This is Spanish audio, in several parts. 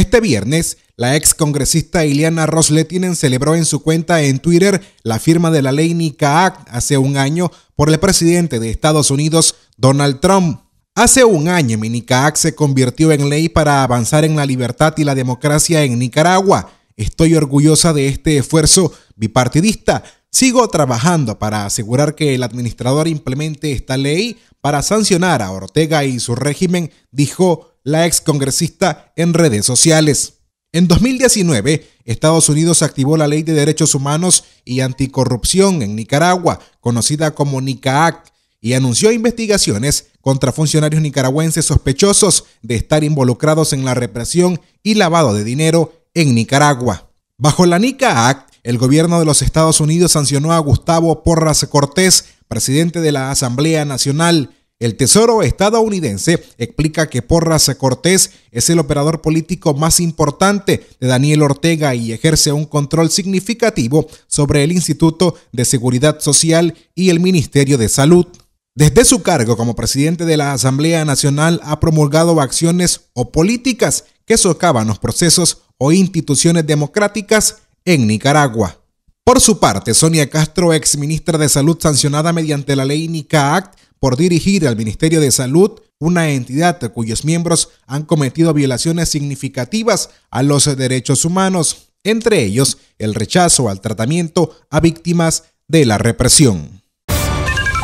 Este viernes, la ex congresista Ileana Rosletinen celebró en su cuenta en Twitter la firma de la ley NICA hace un año por el presidente de Estados Unidos, Donald Trump. Hace un año, mi NICA se convirtió en ley para avanzar en la libertad y la democracia en Nicaragua. Estoy orgullosa de este esfuerzo bipartidista. Sigo trabajando para asegurar que el administrador implemente esta ley para sancionar a Ortega y su régimen, dijo la ex congresista en redes sociales. En 2019, Estados Unidos activó la Ley de Derechos Humanos y Anticorrupción en Nicaragua, conocida como Act, y anunció investigaciones contra funcionarios nicaragüenses sospechosos de estar involucrados en la represión y lavado de dinero en Nicaragua. Bajo la NICA Act, el gobierno de los Estados Unidos sancionó a Gustavo Porras Cortés presidente de la Asamblea Nacional. El Tesoro estadounidense explica que Porras Cortés es el operador político más importante de Daniel Ortega y ejerce un control significativo sobre el Instituto de Seguridad Social y el Ministerio de Salud. Desde su cargo como presidente de la Asamblea Nacional ha promulgado acciones o políticas que socavan los procesos o instituciones democráticas en Nicaragua. Por su parte, Sonia Castro, ex ministra de Salud sancionada mediante la ley NICA Act por dirigir al Ministerio de Salud, una entidad cuyos miembros han cometido violaciones significativas a los derechos humanos, entre ellos el rechazo al tratamiento a víctimas de la represión.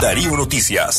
Darío Noticias.